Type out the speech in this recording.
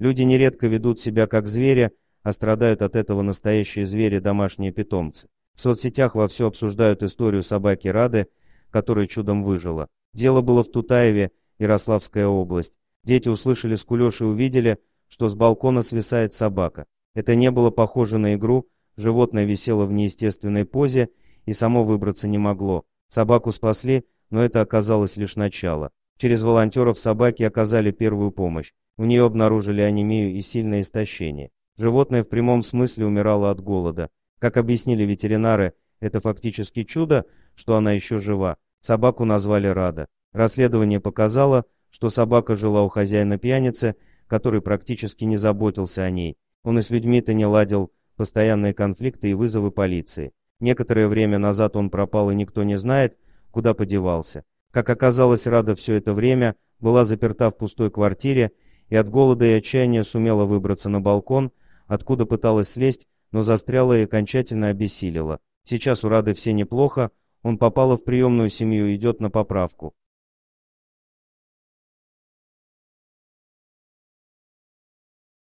Люди нередко ведут себя как звери, а страдают от этого настоящие звери домашние питомцы. В соцсетях вовсю обсуждают историю собаки Рады, которая чудом выжила. Дело было в Тутаеве, Ярославская область. Дети услышали скулёж и увидели, что с балкона свисает собака. Это не было похоже на игру, животное висело в неестественной позе и само выбраться не могло. Собаку спасли, но это оказалось лишь начало. Через волонтеров собаки оказали первую помощь. В нее обнаружили анемию и сильное истощение. Животное в прямом смысле умирало от голода. Как объяснили ветеринары, это фактически чудо, что она еще жива. Собаку назвали Рада. Расследование показало, что собака жила у хозяина пьяницы, который практически не заботился о ней. Он и с людьми-то не ладил, постоянные конфликты и вызовы полиции. Некоторое время назад он пропал, и никто не знает, куда подевался как оказалось, Рада все это время была заперта в пустой квартире и от голода и отчаяния сумела выбраться на балкон, откуда пыталась слезть, но застряла и окончательно обессилила. Сейчас у Рады все неплохо, он попала в приемную семью и идет на поправку.